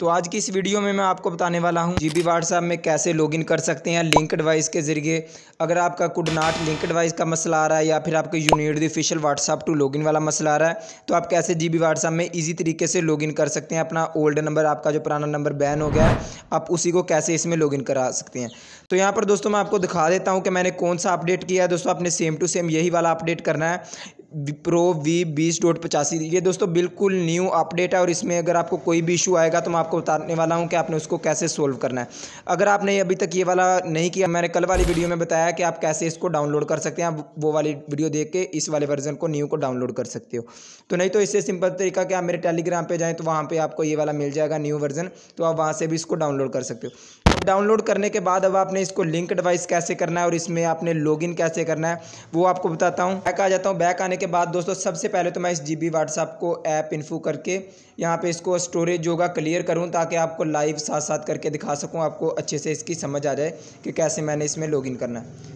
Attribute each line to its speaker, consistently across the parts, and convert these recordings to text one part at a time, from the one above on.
Speaker 1: तो आज की इस वीडियो में मैं आपको बताने वाला जी जीबी व्हाट्सएप में कैसे लॉगिन कर सकते हैं लिंक डिवाइस के ज़रिए अगर आपका कुड नाट लिंक डिवाइस का मसला आ रहा है या फिर आपके unit official WhatsApp to login वाला मसला आ रहा है तो आप कैसे जीबी व्हाट्सएप में इजी तरीके से लॉगिन कर सकते हैं अपना ओल्ड नंबर आपका जो पुराना नंबर बैन हो गया है आप उसी को कैसे इसमें लॉगिन करा सकते हैं तो यहाँ पर दोस्तों मैं आपको दिखा देता हूँ कि मैंने कौन सा अपडेट किया है दोस्तों आपने सेम टू सेम यही वाला अपडेट करना है प्रो वी बीस डॉट पचासी ये दोस्तों बिल्कुल न्यू अपडेट है और इसमें अगर आपको कोई भी इशू आएगा तो मैं आपको बताने वाला हूँ कि आपने उसको कैसे सोल्व करना है अगर आपने अभी तक ये वाला नहीं किया मैंने कल वाली वीडियो में बताया कि आप कैसे इसको डाउनलोड कर सकते हैं आप वो वाली वीडियो देख के इस वाले वर्जन को न्यू को डाउनलोड कर सकते हो तो नहीं तो इससे सिंपल तरीका कि आप मेरे टेलीग्राम पर जाएँ तो वहाँ पर आपको ये वाला मिल जाएगा न्यू वर्जन तो आप वहाँ से भी इसको डाउनलोड कर सकते हो डाउनलोड करने के बाद अब आपने इसको लिंक डिवाइस कैसे करना है और इसमें आपने लॉगिन कैसे करना है वो आपको बताता हूँ बैक आ जाता हूँ बैक आने के बाद दोस्तों सबसे पहले तो मैं इस जी बी व्हाट्सएप को ऐप इन्फू करके यहाँ पे इसको स्टोरेज होगा क्लियर करूँ ताकि आपको लाइव साथ साथ करके दिखा सकूँ आपको अच्छे से इसकी समझ आ जाए कि कैसे मैंने इसमें इन करना है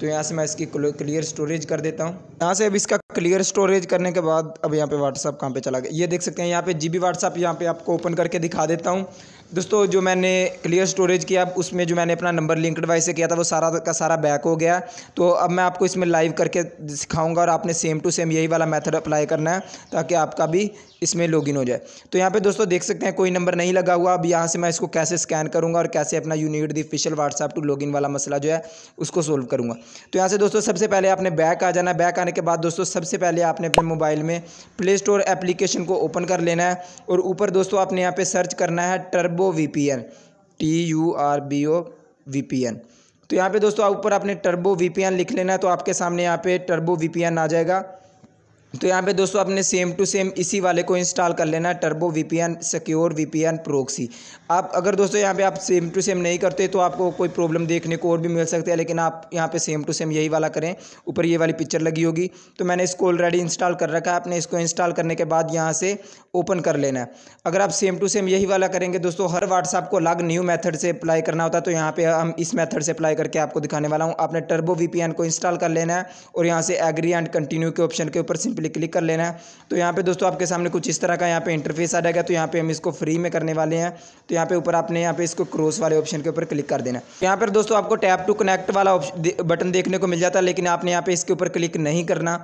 Speaker 1: तो यहाँ से मैं इसकी क्लियर स्टोरेज कर देता हूँ यहाँ से अब इसका क्लियर स्टोरेज करने के बाद अब यहाँ पे व्हाट्सअप कहाँ पे चला गया ये देख सकते हैं यहाँ पे जी बी व्हाट्सअप यहाँ पे आपको ओपन करके दिखा देता हूँ दोस्तों जो मैंने क्लियर स्टोरेज किया उसमें जो मैंने अपना नंबर लिंक डिवाइस से किया था वो सारा का सारा बैक हो गया तो अब मैं आपको इसमें लाइव करके सिखाऊंगा और आपने सेम टू सेम यही वाला मेथड अप्लाई करना है ताकि आपका भी इसमें लॉगिन हो जाए तो यहाँ पे दोस्तों देख सकते हैं कोई नंबर नहीं लगा हुआ अब यहाँ से मैं इसको कैसे स्कैन करूँगा और कैसे अपना unit the official WhatsApp to login वाला मसला जो है उसको सोल्व करूँगा तो यहाँ से दोस्तों सबसे पहले आपने बैक आ जाना बैक आने के बाद दोस्तों सबसे पहले आपने अपने मोबाइल में प्ले स्टोर एप्लीकेशन को ओपन कर लेना है और ऊपर दोस्तों आपने यहाँ पर सर्च करना है टर्ब turbo V P N T U R B O V P N तो यहाँ पे दोस्तों ऊपर आपने टर्बो वी पी एन लिख लेना है तो आपके सामने यहाँ पे टर्बो वी पी एन आ जाएगा तो यहाँ पे दोस्तों अपने सेम टू सेम इसी वाले को इंस्टॉल कर लेना है turbo VPN secure VPN proxy आप अगर दोस्तों यहाँ पे आप सेम टू सेम नहीं करते तो आपको कोई प्रॉब्लम देखने को और भी मिल सकती है लेकिन आप यहाँ पे सेम टू सेम यही वाला करें ऊपर ये वाली पिक्चर लगी होगी तो मैंने इसको ऑलरेडी इंस्टॉल कर रखा है आपने इसको इंस्टॉल करने के बाद यहाँ से ओपन कर लेना है अगर आप सेम टू सेम यही वाला करेंगे दोस्तों हर व्हाट्सअप को अलग न्यू मैथड से अप्लाई करना होता है तो यहाँ पर हम इस मैथड से अप्लाई करके आपको दिखाने वाला हूँ आपने टर्बो वी को इंस्टॉल कर लेना है और यहाँ से एग्री एंड कंटिन्यू के ऑप्शन के ऊपर सिंपली क्लिक कर लेना है तो यहाँ पे दोस्तों आपके सामने कुछ इस तरह का यहाँ पे इंटरफेस आ जाएगा तो यहाँ पे हम इसको फ्री में करने वाले हैं तो यहाँ पे ऊपर आपने यहाँ पे इसको क्रॉस वाले ऑप्शन के ऊपर क्लिक कर देना है यहाँ पर दोस्तों आपको टैप टू कनेक्ट वाला बटन देखने को मिल जाता है लेकिन आपने यहाँ पे इसके ऊपर क्लिक नहीं करना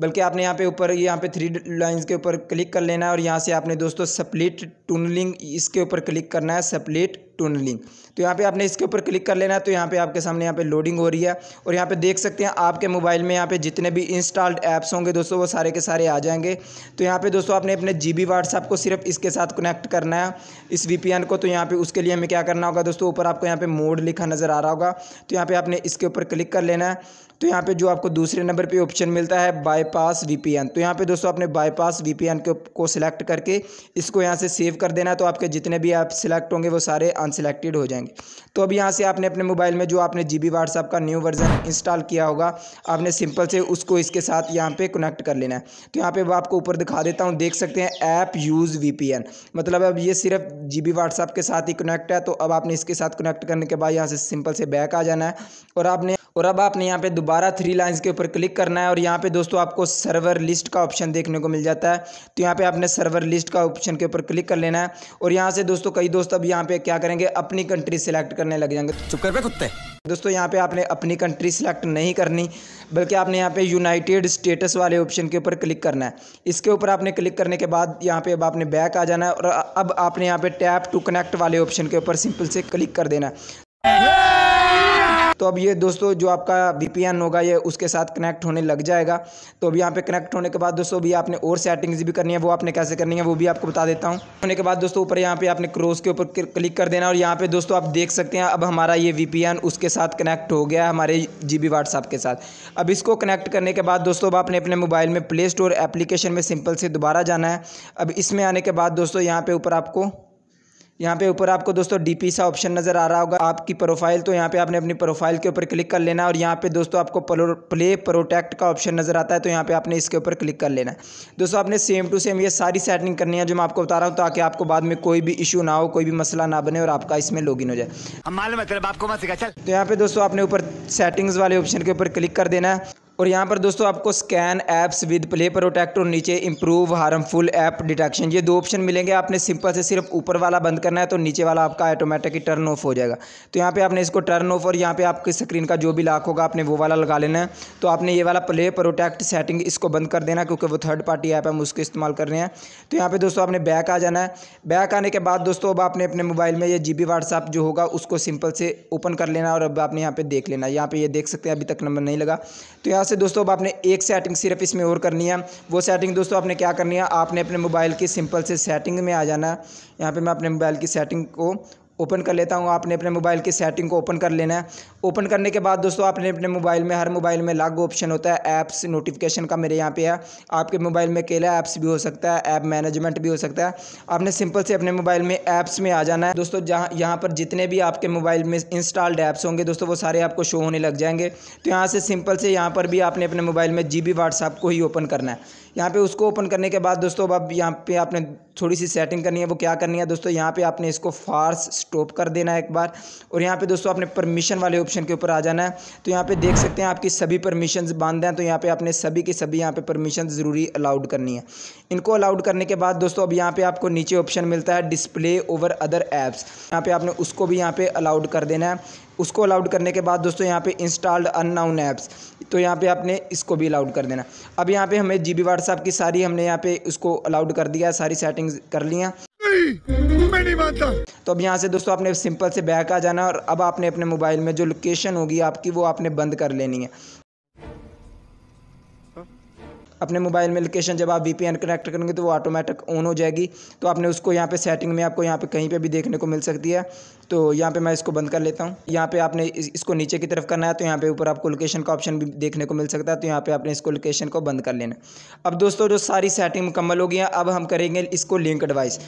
Speaker 1: बल्कि आपने यहाँ पे ऊपर यहाँ पे थ्री लाइंस के ऊपर क्लिक कर लेना है और यहाँ से आपने दोस्तों सप्लिट टूनलिंग इसके ऊपर क्लिक करना है सप्लिट टूनलिंग तो यहाँ पे आपने इसके ऊपर क्लिक कर लेना है तो यहाँ पे आपके सामने यहाँ पे लोडिंग हो रही है और यहाँ पे देख सकते हैं आपके मोबाइल में यहाँ पे जितने भी इंस्टॉल्ड ऐप्स होंगे दोस्तों वो सारे के सारे आ जाएंगे तो यहाँ पे दोस्तों आपने अपने जी बी व्हाट्सएप को सिर्फ इसके साथ कनेक्ट करना है इस वी पी एन को तो यहाँ पे उसके लिए हमें क्या करना होगा दोस्तों ऊपर आपको यहाँ पे मोड लिखा नज़र आ रहा होगा तो यहाँ पे आपने इसके ऊपर क्लिक कर लेना है तो यहाँ पे जो आपको दूसरे नंबर पे ऑप्शन मिलता है बाईपास वीपीएन तो यहाँ पे दोस्तों आपने बाईपास वीपीएन को सिलेक्ट करके इसको यहाँ से सेव कर देना तो आपके जितने भी ऐप सिलेक्ट होंगे वो सारे अनसिलेक्टेड हो जाएंगे तो अब यहाँ से आपने अपने मोबाइल में जो आपने जी बी का न्यू वर्जन इंस्टॉल किया होगा आपने सिंपल से उसको इसके साथ यहाँ पे कनेक्ट कर लेना है तो यहाँ पे आपको ऊपर दिखा देता हूँ देख सकते हैं ऐप यूज़ वी मतलब अब ये सिर्फ जी बी के साथ ही कनेक्ट है तो अब आपने इसके साथ कनेक्ट करने के बाद यहाँ से सिंपल से बैक आ जाना है और आपने और अब आपने यहाँ पे दोबारा थ्री लाइंस के ऊपर क्लिक करना है और यहाँ पे दोस्तों आपको सर्वर लिस्ट का ऑप्शन देखने को मिल जाता है तो यहाँ पे आपने सर्वर लिस्ट का ऑप्शन के ऊपर क्लिक कर लेना है और यहाँ से दोस्तों कई दोस्त अब यहाँ पे क्या करेंगे अपनी कंट्री सेलेक्ट करने लग जाएंगे तो चुप कर पे कुत्ते दोस्तों यहाँ पे आपने अपनी कंट्री सेलेक्ट नहीं करनी बल्कि आपने यहाँ पे यूनाइटेड स्टेटस वाले ऑप्शन के ऊपर क्लिक करना है इसके ऊपर आपने क्लिक करने के बाद यहाँ पे अब आपने बैक आ जाना है और अब आपने यहाँ पे टैप टू कनेक्ट वाले ऑप्शन के ऊपर सिंपल से क्लिक कर देना है तो अब ये दोस्तों जो आपका वी होगा ये उसके साथ कनेक्ट होने लग जाएगा तो अब यहाँ पर कनेक्ट होने के बाद दोस्तों अभी आपने और सेटिंग्स भी करनी है वो आपने कैसे करनी है वो भी आपको बता देता हूँ होने के बाद दोस्तों ऊपर यहाँ पर आपने क्रोस के ऊपर क्लिक कर देना और यहाँ पर दोस्तों आप देख सकते हैं अब हमारा ये वी उसके साथ कनेक्ट हो गया हमारे जी बी के साथ अब इसको कनेक्ट करने के बाद दोस्तों अब आपने अपने मोबाइल में प्ले स्टोर एप्लीकेशन में सिंपल से दोबारा जाना है अब इसमें आने के बाद दोस्तों यहाँ पे ऊपर आपको यहाँ पे ऊपर आपको दोस्तों डी सा ऑप्शन नज़र आ रहा होगा आपकी प्रोफाइल तो यहाँ पे आपने अपनी प्रोफाइल के ऊपर क्लिक कर लेना और यहाँ पे दोस्तों आपको प्ले प्रोटेक्ट का ऑप्शन नज़र आता है तो यहाँ पे आपने इसके ऊपर क्लिक कर लेना है दोस्तों आपने सेम टू सेम ये सारी सेटिंग करनी है जो मैं आपको बता रहा हूँ ताकि आपको बाद में कोई भी इशू ना हो कोई भी मसला ना बने और आपका इसमें लॉग हो जाए मालूम है तो यहाँ पे दोस्तों आपने ऊपर सेटिंग्स वाले ऑप्शन के ऊपर क्लिक कर देना है और यहाँ पर दोस्तों आपको scan apps with Play Protect और नीचे इंप्रूव हार्मफुल ऐप डिटेक्शन ये दो ऑप्शन मिलेंगे आपने सिंपल से सिर्फ ऊपर वाला बंद करना है तो नीचे वाला आपका ऑटोमेटिक टर्न ऑफ हो जाएगा तो यहाँ पे आपने इसको टर्न ऑफ और यहाँ पे आपकी स्क्रीन का जो भी लाख होगा आपने वो वाला लगा लेना है तो आपने ये वाला प्ले प्रोटेक्ट सेटिंग इसको बंद कर देना क्योंकि वो थर्ड पार्टी ऐप है हम उसको इस्तेमाल कर रहे हैं तो यहाँ पर दोस्तों आपने बैक आ जाना है बैक आने के बाद दोस्तों अब आपने अपने मोबाइल में ये जी बी जो होगा उसको सिंपल से ओपन कर लेना और अब आपने यहाँ पर देख लेना यहाँ पर ये देख सकते हैं अभी तक नंबर नहीं लगा तो यहाँ से दोस्तों अब आपने एक सेटिंग सिर्फ इसमें और करनी है वो सेटिंग दोस्तों आपने क्या करनी है आपने अपने मोबाइल की सिंपल से सेटिंग में आ जाना है यहाँ पर मैं अपने मोबाइल की सेटिंग को ओपन कर लेता हूँ आपने अपने मोबाइल की सेटिंग को ओपन कर लेना है ओपन करने के बाद दोस्तों आपने अपने मोबाइल में हर मोबाइल में लागू ऑप्शन होता है ऐप्स नोटिफिकेशन का मेरे यहाँ पे है आपके मोबाइल में केला ऐप्स भी हो सकता है ऐप मैनेजमेंट भी हो सकता है आपने सिंपल से अपने मोबाइल में ऐप्स में आ जाना है दोस्तों जहाँ यहाँ पर जितने भी आपके मोबाइल में इंस्टॉल्ड ऐप्स होंगे दोस्तों वो सारे आपको शो होने लग जाएंगे तो यहाँ से सिंपल से यहाँ पर भी आपने अपने मोबाइल में जी बी व्हाट्सएप को ही ओपन करना है यहाँ पे उसको ओपन करने के बाद दोस्तों अब आप यहाँ पे आपने थोड़ी सी सेटिंग करनी है वो क्या करनी है दोस्तों यहाँ पे आपने इसको फार्स स्टॉप कर देना है एक बार और यहाँ पे दोस्तों आपने परमिशन वाले ऑप्शन के ऊपर आ जाना है तो यहाँ पे देख सकते हैं आपकी सभी परमिशन बांध हैं तो यहाँ पे आपने सभी के सभी यहाँ पे परमिशन ज़रूरी अलाउड करनी है इनको अलाउड करने के बाद दोस्तों अब यहाँ पे आपको नीचे ऑप्शन मिलता है डिस्प्ले ओवर अदर ऐप्स यहाँ पे आपने उसको भी यहाँ पे अलाउड कर देना है उसको अलाउड करने के बाद दोस्तों यहाँ पे इंस्टॉल्ड अननाउन ऐप्स तो यहाँ पे आपने इसको भी अलाउड कर देना अब यहाँ पे हमें जी बी व्हाट्सएप की सारी हमने यहाँ पे उसको अलाउड कर दिया सारी सेटिंग्स कर लिया मैं नहीं मानता तो अब यहाँ से दोस्तों आपने सिंपल से बैक आ जाना और अब आपने अपने मोबाइल में जो लोकेशन होगी आपकी वो आपने बंद कर लेनी है अपने मोबाइल में लोकेशन जब आप वीपीएन कनेक्ट करेंगे तो वो ऑटोमेटिक ऑन हो जाएगी तो आपने उसको यहाँ पे सेटिंग में आपको यहाँ पे कहीं पर भी देखने को मिल सकती है तो यहाँ पर मैं इसको बंद कर लेता हूँ यहाँ पे आपने इसको नीचे की तरफ करना है तो यहाँ पे ऊपर आपको लोकेशन का ऑप्शन भी देखने को मिल सकता है तो यहाँ पे आपने इसको लोकेशन को बंद कर लेना अब दोस्तों जो सारी सेटिंग मुकम्मल हो गई है अब हम करेंगे इसको लिंक डिवाइस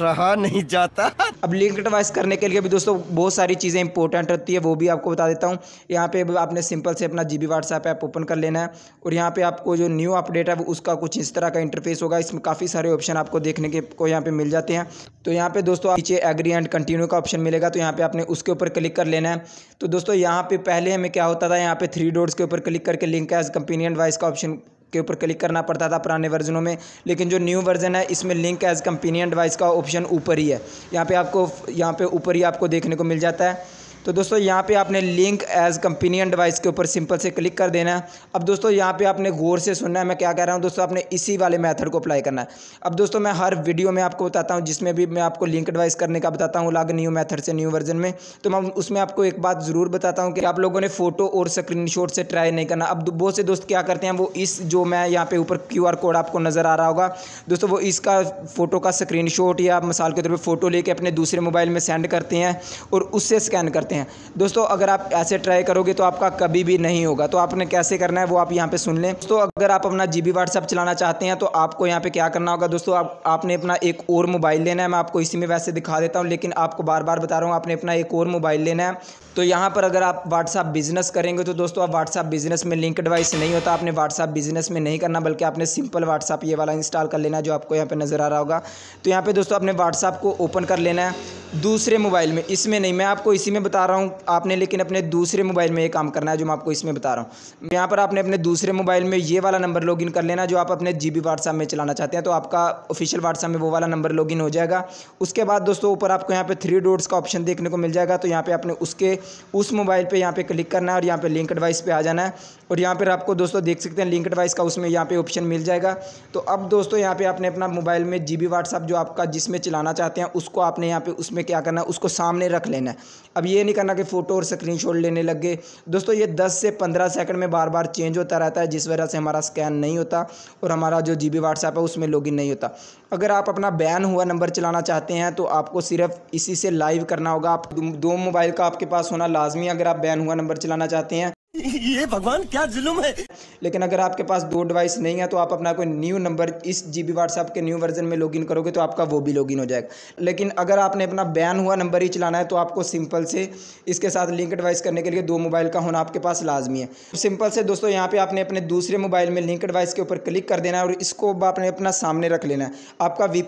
Speaker 1: रहा नहीं जाता अब लिंक डिवाइस करने के लिए भी दोस्तों बहुत सारी चीज़ें इंपॉर्टेंट रहती है वो भी आपको बता देता हूँ यहाँ पे आपने सिंपल से अपना G B WhatsApp app open कर लेना है और यहाँ पे आपको जो न्यू न्यू अपडेट है उसका कुछ इस तरह का इंटरफेस होगा इसमें काफ़ी सारे ऑप्शन आपको देखने के को यहाँ पे मिल जाते हैं तो यहाँ पे दोस्तों आप नीचे एग्री एंड कंटिन्यू का ऑप्शन मिलेगा तो यहाँ पे आपने उसके ऊपर क्लिक कर लेना है तो दोस्तों यहाँ पे पहले हमें क्या होता था यहाँ पे थ्री डोर्स के ऊपर क्लिक करके लिंक एज कंपेनियन वाइस का ऑप्शन के ऊपर क्लिक करना पड़ता था पुराने वर्जनों में लेकिन जो न्यू वर्जन है इसमें लिंक एज कंपेनियन डिवाइस का ऑप्शन ऊपर ही है यहाँ पे आपको यहाँ पे ऊपर ही आपको देखने को मिल जाता है तो दोस्तों यहाँ पे आपने लिंक एज कंपेनियन डिवाइस के ऊपर सिंपल से क्लिक कर देना है अब दोस्तों यहाँ पे आपने गौर से सुनना है मैं क्या कह रहा हूँ दोस्तों आपने इसी वाले मेथड को अप्लाई करना है अब दोस्तों मैं हर वीडियो में आपको बताता हूँ जिसमें भी मैं आपको लिंक एडवाइस करने का बताता हूँ अलग न्यू मैथड से न्यू वर्जन में तो मैं उसमें आपको एक बात ज़रूर बताता हूँ कि आप लोगों ने फ़ोटो और स्क्रीन से ट्राई नहीं करना अब बहुत से दोस्त क्या करते हैं वो इस जो मैं यहाँ पे ऊपर क्यू कोड आपको नज़र आ रहा होगा दोस्तों वो इसका फ़ोटो का स्क्रीन या मिसाल के तौर पर फ़ोटो लेके अपने दूसरे मोबाइल में सेंड करते हैं और उससे स्कैन करते हैं हैं दोस्तों अगर आप ऐसे ट्राई करोगे तो आपका कभी भी नहीं होगा तो आपने कैसे करना है वो आप यहाँ पे सुन लें दोस्तों अगर आप अपना जी बी चलाना चाहते हैं तो आपको यहाँ पर क्या करना होगा दोस्तों आप आपने अपना एक और मोबाइल लेना है मैं आपको इसी में वैसे दिखा देता हूँ लेकिन आपको बार बार बता रहा हूँ आपने अपना एक और मोबाइल लेना है तो यहाँ पर अगर आप व्हाट्सअप बिजनेस करेंगे तो दोस्तों आप व्हाट्सअप बिजनेस में लिंक डिवाइस नहीं होता आपने व्हाट्सअप बिजनेस में नहीं करना बल्कि आपने सिंपल व्हाट्सअप ये वाला इंस्टॉल कर लेना जो आपको यहाँ पे नज़र आ रहा होगा तो यहाँ पे दोस्तों आपने व्हाट्सअप को ओपन कर लेना है दूसरे मोबाइल में इसमें नहीं मैं आपको इसी में बता रहा हूँ आपने लेकिन अपने दूसरे मोबाइल में ये काम करना है जो मैं आपको इसमें बता रहा हूँ यहाँ पर आपने अपने दूसरे मोबाइल में ये वाला नंबर लॉगिन कर लेना जो आप अपने जी बी में चलाना चाहते हैं तो आपका ऑफिशियल व्हाट्सएप में वो वाला नंबर लॉगिन हो जाएगा उसके बाद दोस्तों ऊपर आपको यहाँ पर थ्री डोट्स का ऑप्शन देखने को मिल जाएगा तो यहाँ पर आपने उसके उस मोबाइल पर यहाँ पर क्लिक करना है और यहाँ पर लिंक एडवाइस पर आ जाना है और यहाँ पर आपको दोस्तों देख सकते हैं लिंक एडवाइस का उसमें यहाँ पर ऑप्शन मिल जाएगा तो अब दोस्तों यहाँ पर आपने अपना मोबाइल में जी बी जो आपका जिसमें चलाना चाहते हैं उसको आपने यहाँ पर उसमें क्या करना है उसको सामने रख लेना है अब ये नहीं करना के फ़ोटो और स्क्रीन लेने लग गए दोस्तों ये दस से पंद्रह सेकंड में बार बार चेंज होता रहता है जिस वजह से हमारा स्कैन नहीं होता और हमारा जो जी बी व्हाट्सएप है उसमें लॉग नहीं होता अगर आप अपना बैन हुआ नंबर चलाना चाहते हैं तो आपको सिर्फ इसी से लाइव करना होगा आप दो मोबाइल का आपके पास होना लाजमी अगर आप बैन हुआ नंबर चलाना चाहते हैं ये भगवान क्या जुलूम है लेकिन अगर आपके पास दो डिवाइस नहीं है तो आप अपना कोई न्यू नंबर इस जी बी व्हाट्सएप के न्यू वर्जन में लॉगिन करोगे तो आपका वो भी लॉगिन हो जाएगा लेकिन अगर आपने अपना बैन हुआ नंबर ही चलाना है तो आपको सिंपल से इसके साथ लिंक डिवाइस करने के लिए दो मोबाइल का होना आपके पास लाजमी है सिंपल से दोस्तों यहाँ पर आपने अपने दूसरे मोबाइल में लिंक डिवाइस के ऊपर क्लिक कर देना है और इसको आपने अपना सामने रख लेना है आपका वी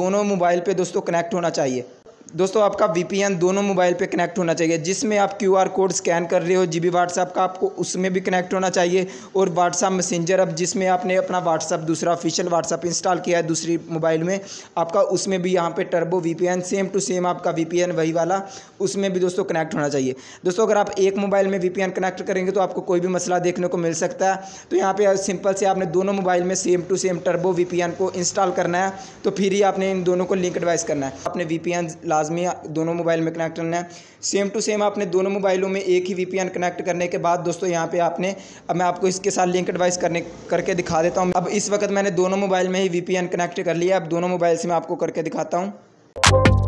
Speaker 1: दोनों मोबाइल पर दोस्तों कनेक्ट होना चाहिए दोस्तों आपका वी दोनों मोबाइल पे कनेक्ट होना चाहिए जिसमें आप आर कोड स्कैन कर रहे हो बी व्हाट्सएप का आपको उसमें भी कनेक्ट होना चाहिए और व्हाट्सएप मैसेंजर अब जिसमें आपने अपना व्हाट्सएप दूसरा ऑफिशियल व्हाट्सएप इंस्टॉल किया है दूसरी मोबाइल में आपका उसमें भी यहाँ पर turbo V same to same आपका वी वही वाला उसमें भी दोस्तों कनेक्ट होना चाहिए दोस्तों अगर आप एक मोबाइल में वी कनेक्ट करेंगे तो आपको कोई भी मसला देखने को मिल सकता है तो यहाँ पर सिंपल से आपने दोनों मोबाइल में same to same turbo V को इंस्टॉल करना है तो फिर ही आपने इन दोनों को लिंक एडवाइस करना है आपने वी पी लाजमी दोनों मोबाइल में कनेक्ट करना है सेम टू सेम आपने दोनों मोबाइलों में एक ही वी कनेक्ट करने के बाद दोस्तों यहाँ पर आपने अब मैं आपको इसके साथ लिंक एडवाइस करने करके दिखा देता हूँ अब इस वक्त मैंने दोनों मोबाइल में ही वी कनेक्ट कर लिया अब दोनों मोबाइल से मैं आपको करके दिखाता हूँ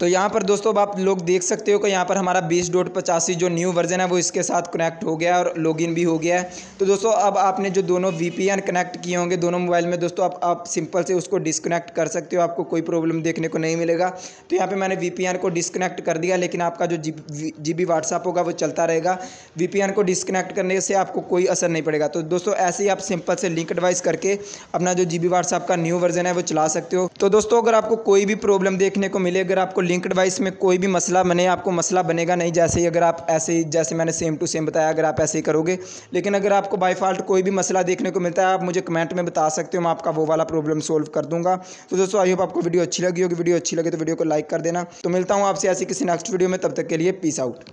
Speaker 1: तो यहाँ पर दोस्तों आप लोग देख सकते हो कि यहाँ पर हमारा बीस डॉट पचासी जो न्यू वर्जन है वो इसके साथ कनेक्ट हो गया और लॉगिन भी हो गया है तो दोस्तों अब आपने जो दोनों वी कनेक्ट किए होंगे दोनों मोबाइल में दोस्तों आप आप सिंपल से उसको डिसकनेक्ट कर सकते हो आपको कोई प्रॉब्लम देखने को नहीं मिलेगा तो यहाँ पर मैंने वी को डिसकनेक्ट कर दिया लेकिन आपका जो जी बी व्हाट्सअप होगा वो चलता रहेगा वी को डिसकनेक्ट करने से आपको कोई असर नहीं पड़ेगा तो दोस्तों ऐसे ही आप सिंपल से लिंक एडवाइस करके अपना जो जी बी का न्यू वर्जन है वो चला सकते हो तो दोस्तों अगर आपको कोई भी प्रॉब्लम देखने को मिले अगर आपको लिंकड वाइस में कोई भी मसला बने आपको मसला बनेगा नहीं जैसे ही अगर आप ऐसे ही जैसे मैंने सेम टू सेम बताया अगर आप ऐसे ही करोगे लेकिन अगर आपको बाई फॉल्ट कोई भी मसला देखने को मिलता है आप मुझे कमेंट में बता सकते हो मैं आपका वो वाला प्रॉब्लम सोल्व कर दूंगा तो दोस्तों आई होप आपको वीडियो अच्छी लगी होगी वीडियो अच्छी लगे तो वीडियो को लाइक कर देना तो मिलता हूँ आपसे ऐसी किसी नेक्स्ट वीडियो में तब तक के लिए पीस आउट